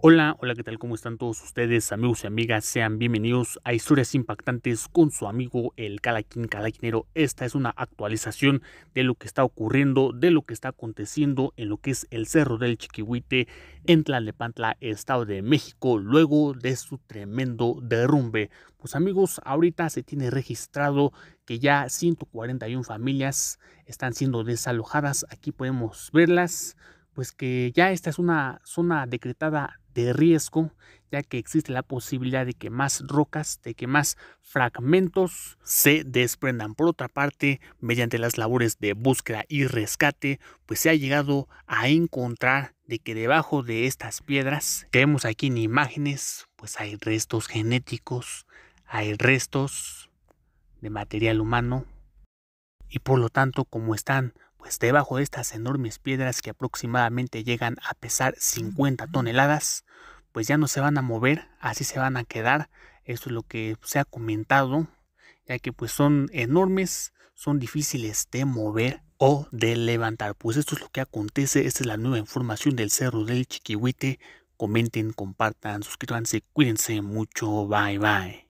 Hola, hola, ¿qué tal? ¿Cómo están todos ustedes, amigos y amigas? Sean bienvenidos a Historias Impactantes con su amigo el Calaquín Calaquinero. Esta es una actualización de lo que está ocurriendo, de lo que está aconteciendo en lo que es el Cerro del Chiquihuite en Tlalepantla, Estado de México, luego de su tremendo derrumbe. Pues amigos, ahorita se tiene registrado que ya 141 familias están siendo desalojadas. Aquí podemos verlas pues que ya esta es una zona decretada de riesgo, ya que existe la posibilidad de que más rocas, de que más fragmentos se desprendan. Por otra parte, mediante las labores de búsqueda y rescate, pues se ha llegado a encontrar de que debajo de estas piedras, que vemos aquí en imágenes, pues hay restos genéticos, hay restos de material humano, y por lo tanto, como están debajo de estas enormes piedras que aproximadamente llegan a pesar 50 toneladas, pues ya no se van a mover, así se van a quedar. Eso es lo que se ha comentado, ya que pues son enormes, son difíciles de mover o de levantar. Pues esto es lo que acontece, esta es la nueva información del Cerro del Chiquihuite. Comenten, compartan, suscríbanse, cuídense mucho, bye bye.